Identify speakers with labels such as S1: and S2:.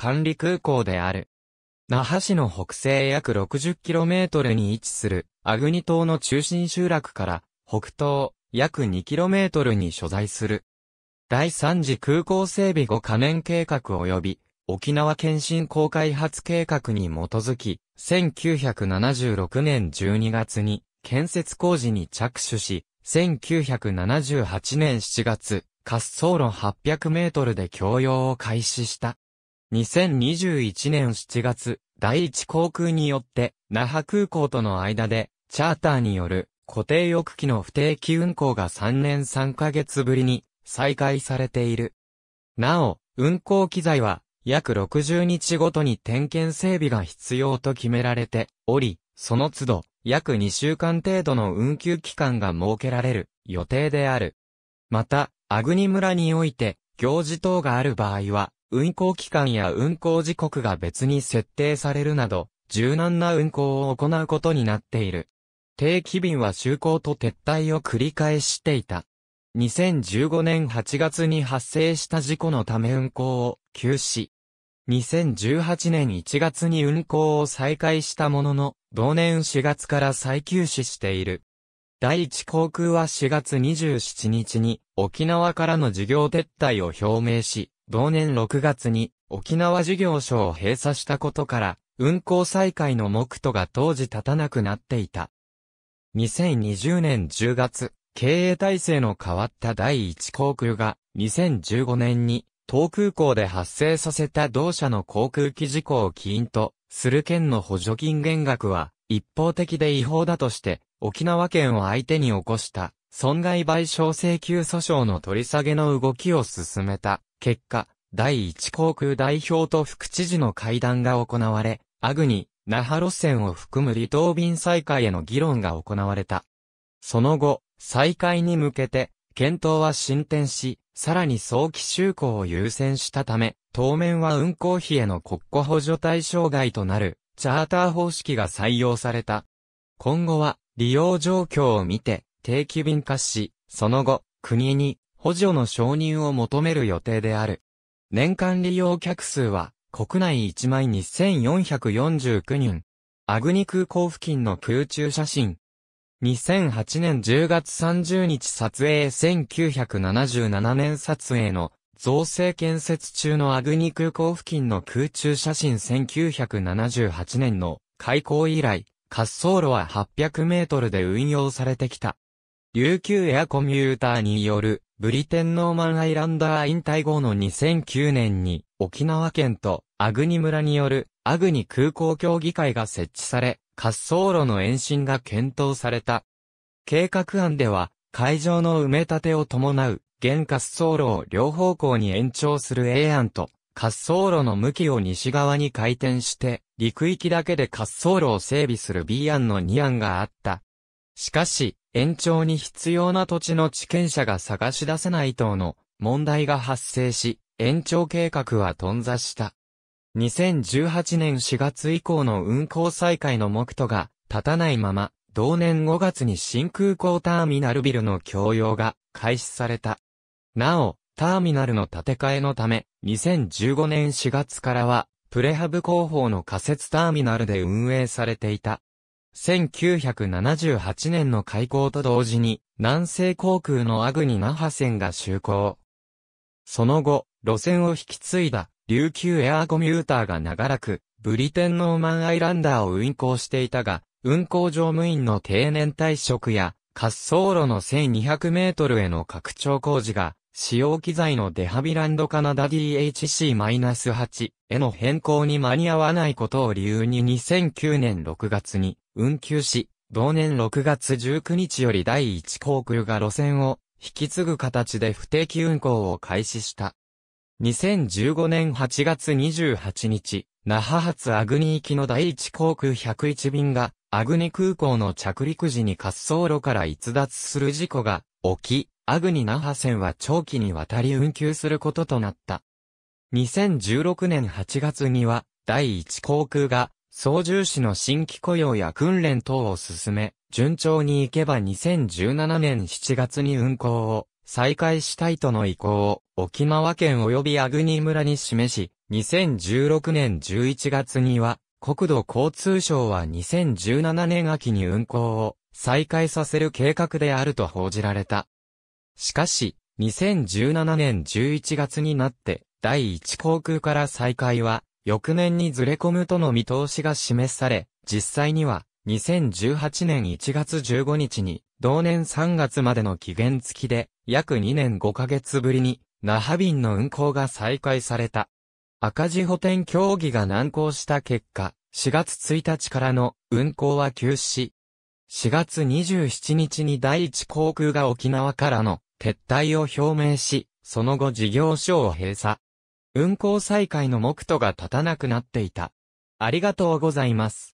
S1: 管理空港である。那覇市の北西約 60km に位置する、アグニ島の中心集落から、北東約 2km に所在する。第3次空港整備後可燃計画及び、沖縄県新港開発計画に基づき、1976年12月に建設工事に着手し、1978年7月、滑走路800メートルで供用を開始した。2021年7月、第一航空によって、那覇空港との間で、チャーターによる固定翼機の不定期運航が3年3ヶ月ぶりに再開されている。なお、運航機材は約60日ごとに点検整備が必要と決められており、その都度約2週間程度の運休期間が設けられる予定である。また、アグニ村において行事等がある場合は、運行期間や運行時刻が別に設定されるなど、柔軟な運行を行うことになっている。定期便は就航と撤退を繰り返していた。2015年8月に発生した事故のため運行を休止。2018年1月に運行を再開したものの、同年4月から再休止している。第一航空は4月27日に沖縄からの事業撤退を表明し、同年6月に沖縄事業所を閉鎖したことから、運行再開の目途が当時立たなくなっていた。2020年10月、経営体制の変わった第一航空が、2015年に、東空港で発生させた同社の航空機事故を起因とする県の補助金減額は、一方的で違法だとして、沖縄県を相手に起こした、損害賠償請求訴訟の取り下げの動きを進めた。結果、第一航空代表と副知事の会談が行われ、アグニ、那覇路線を含む離島便再開への議論が行われた。その後、再開に向けて、検討は進展し、さらに早期就航を優先したため、当面は運航費への国庫補助対象外となる、チャーター方式が採用された。今後は、利用状況を見て、定期便化し、その後、国に補助の承認を求める予定である。年間利用客数は、国内1万2449人。アグニ空港付近の空中写真。2008年10月30日撮影1977年撮影の造成建設中のアグニ空港付近の空中写真1978年の開港以来、滑走路は800メートルで運用されてきた。琉球エアコミューターによるブリテンノーマンアイランダー引退後の2009年に、沖縄県とアグニ村によるアグニ空港協議会が設置され、滑走路の延伸が検討された。計画案では、会場の埋め立てを伴う、原滑走路を両方向に延長する A 案と、滑走路の向きを西側に回転して、陸域だけで滑走路を整備する B 案の2案があった。しかし、延長に必要な土地の地権者が探し出せない等の問題が発生し、延長計画は頓挫した。2018年4月以降の運行再開の目途が立たないまま、同年5月に新空港ターミナルビルの供用が開始された。なお、ターミナルの建て替えのため、2015年4月からは、プレハブ広報の仮設ターミナルで運営されていた、1978年の開港と同時に、南西航空のアグニ那覇線が就航。その後、路線を引き継いだ、琉球エアーコミューターが長らく、ブリテンノーマンアイランダーを運行していたが、運行乗務員の定年退職や、滑走路の1200メートルへの拡張工事が、使用機材のデハビランドカナダ DHC-8 への変更に間に合わないことを理由に2009年6月に運休し、同年6月19日より第1航空が路線を引き継ぐ形で不定期運行を開始した。2015年8月28日、那覇発アグニ行きの第1航空101便が、アグニ空港の着陸時に滑走路から逸脱する事故が起き、アグニ那覇線は長期にわたり運休することとなった。2016年8月には、第1航空が操縦士の新規雇用や訓練等を進め、順調にいけば2017年7月に運航を再開したいとの意向を沖縄県及びアグニ村に示し、2016年11月には国土交通省は2017年秋に運航を再開させる計画であると報じられた。しかし、2017年11月になって、第1航空から再開は翌年にずれ込むとの見通しが示され、実際には、2018年1月15日に、同年3月までの期限付きで、約2年5ヶ月ぶりに、那覇便の運航が再開された。赤字補填協議が難航した結果、4月1日からの運航は休止。4月27日に第一航空が沖縄からの撤退を表明し、その後事業所を閉鎖。運行再開の目途が立たなくなっていた。ありがとうございます。